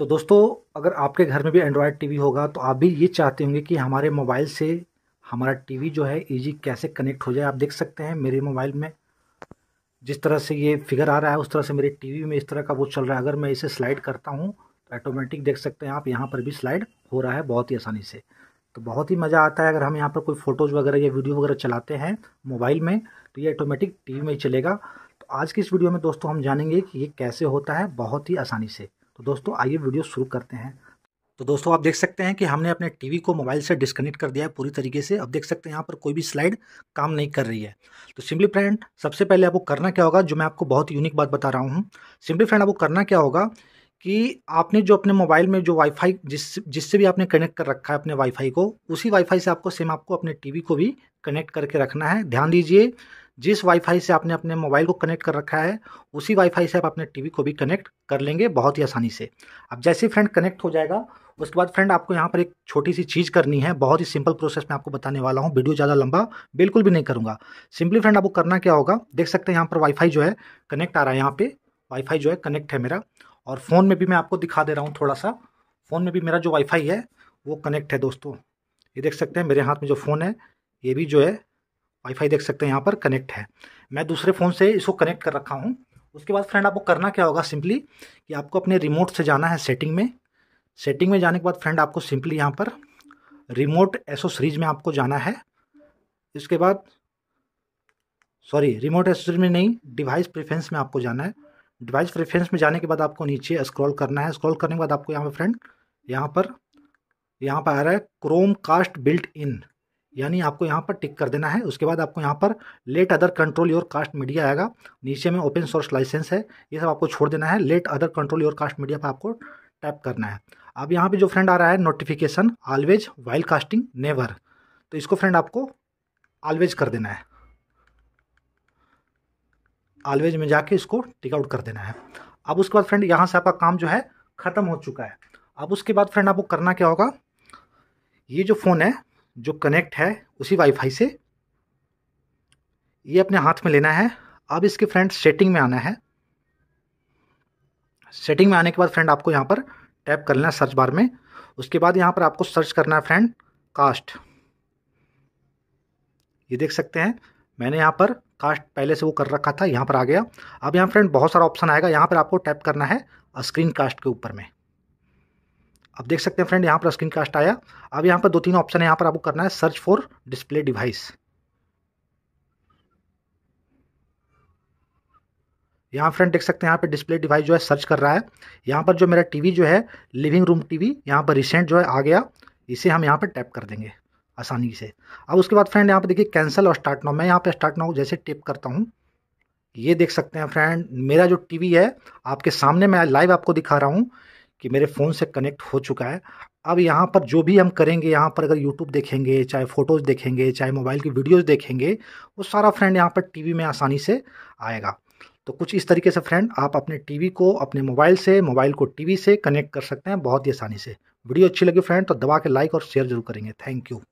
तो दोस्तों अगर आपके घर में भी एंड्रॉयड टीवी होगा तो आप भी ये चाहते होंगे कि हमारे मोबाइल से हमारा टीवी जो है इजी कैसे कनेक्ट हो जाए आप देख सकते हैं मेरे मोबाइल में जिस तरह से ये फिगर आ रहा है उस तरह से मेरे टीवी में इस तरह का वो चल रहा है अगर मैं इसे स्लाइड करता हूँ तो ऑटोमेटिक देख सकते हैं आप यहाँ पर भी स्लाइड हो रहा है बहुत ही आसानी से तो बहुत ही मज़ा आता है अगर हम यहाँ पर कोई फ़ोटोज़ वगैरह या वीडियो वगैरह चलाते हैं मोबाइल में तो ये ऑटोमेटिक टी में ही चलेगा तो आज की इस वीडियो में दोस्तों हम जानेंगे कि ये कैसे होता है बहुत ही आसानी से तो दोस्तों आइए वीडियो शुरू करते हैं तो दोस्तों आप देख सकते हैं कि हमने अपने टीवी को मोबाइल से डिस्कनेक्ट कर दिया है पूरी तरीके से अब देख सकते हैं यहाँ पर कोई भी स्लाइड काम नहीं कर रही है तो सिंपली फ्रेंड सबसे पहले आपको करना क्या होगा जो मैं आपको बहुत यूनिक बात बता रहा हूँ सिंपली फ्रेंड आपको करना क्या होगा कि आपने जो अपने मोबाइल में जो वाईफाई जिस जिससे भी आपने कनेक्ट कर रखा है अपने वाईफाई को उसी वाईफाई से आपको सेम आपको अपने टीवी को भी कनेक्ट करके रखना है ध्यान दीजिए जिस वाईफाई से आपने अपने मोबाइल को कनेक्ट कर रखा है उसी वाईफाई से आप अपने टीवी को भी कनेक्ट कर लेंगे बहुत ही आसानी से अब जैसे फ्रेंड कनेक्ट हो जाएगा उसके बाद फ्रेंड आपको यहाँ पर एक छोटी सी चीज़ करनी है बहुत ही सिंपल प्रोसेस मैं आपको बताने वाला हूँ वीडियो ज़्यादा लंबा बिल्कुल भी नहीं करूँगा सिंपली फ्रेंड आपको करना क्या होगा देख सकते हैं यहाँ पर वाईफाई जो है कनेक्ट आ रहा है यहाँ पर वाईफाई जो है कनेक्ट है मेरा और फ़ोन में भी मैं आपको दिखा दे रहा हूँ थोड़ा सा फ़ोन में भी मेरा जो वाईफाई है वो कनेक्ट है दोस्तों ये देख सकते हैं मेरे हाथ में जो फ़ोन है ये भी जो है वाईफाई देख सकते हैं यहाँ पर कनेक्ट है मैं दूसरे फ़ोन से इसको कनेक्ट कर रखा हूँ उसके बाद फ्रेंड आपको करना क्या होगा सिंपली कि आपको अपने रिमोट से जाना है सेटिंग में सेटिंग में जाने के बाद फ्रेंड आपको सिंपली यहाँ पर रिमोट एसो में आपको जाना है इसके बाद सॉरी रिमोट एसोसरीज में नहीं डिवाइस प्रेफरेंस में आपको जाना है डिवाइस प्रेफरेंस में जाने के बाद आपको नीचे स्क्रॉल करना है स्क्रॉल करने के बाद आपको यहाँ पर फ्रेंड यहाँ पर यहाँ पर आ रहा है क्रोम कास्ट बिल्ट इन यानी आपको यहाँ पर टिक कर देना है उसके बाद आपको यहाँ पर let other control your cast media आएगा नीचे में ओपन सोर्स लाइसेंस है ये सब आपको छोड़ देना है let other control your cast media पर आपको टैप करना है अब यहाँ पे जो फ्रेंड आ रहा है notification always while casting never तो इसको फ्रेंड आपको ऑलवेज कर देना है ऑलवेज में जाके इसको टिक आउट कर देना है अब उसके बाद फ्रेंड यहाँ से आपका काम जो है ख़त्म हो चुका है अब उसके बाद फ्रेंड आपको करना क्या होगा ये जो फ़ोन है जो कनेक्ट है उसी वाईफाई से ये अपने हाथ में लेना है अब इसके फ्रेंड सेटिंग में आना है सेटिंग में आने के बाद फ्रेंड आपको यहाँ पर टैप कर लेना है सर्च बार में उसके बाद यहाँ पर आपको सर्च करना है फ्रेंड कास्ट ये देख सकते हैं मैंने यहाँ पर कास्ट पहले से वो कर रखा था यहाँ पर आ गया अब यहाँ फ्रेंड बहुत सारा ऑप्शन आएगा यहाँ पर आपको टैप करना है स्क्रीन कास्ट के ऊपर में अब देख सकते हैं फ्रेंड यहाँ पर स्क्रीन कास्ट आया अब यहाँ पर दो तीन ऑप्शन है यहाँ पर आपको करना है सर्च फॉर डिस्प्ले डिवाइस यहाँ फ्रेंड देख सकते हैं यहाँ पे डिस्प्ले डिवाइस जो है सर्च कर रहा है यहाँ पर जो मेरा टीवी जो है लिविंग रूम टीवी यहाँ पर रिसेंट जो है आ गया इसे हम यहाँ पर टैप कर देंगे आसानी से अब उसके बाद फ्रेंड यहाँ पे देखिए कैंसिल और स्टार्ट नाउ मैं यहाँ पे स्टार्ट नाउ जैसे टिप करता हूँ ये देख सकते हैं फ्रेंड मेरा जो टीवी है आपके सामने मैं लाइव आपको दिखा रहा हूँ कि मेरे फ़ोन से कनेक्ट हो चुका है अब यहाँ पर जो भी हम करेंगे यहाँ पर अगर यूट्यूब देखेंगे चाहे फ़ोटोज़ देखेंगे चाहे मोबाइल की वीडियोज़ देखेंगे वो सारा फ्रेंड यहाँ पर टी में आसानी से आएगा तो कुछ इस तरीके से फ्रेंड आप अपने टी को अपने मोबाइल से मोबाइल को टी से कनेक्ट कर सकते हैं बहुत ही आसानी से वीडियो अच्छी लगी फ्रेंड तो दबा के लाइक और शेयर जरूर करेंगे थैंक यू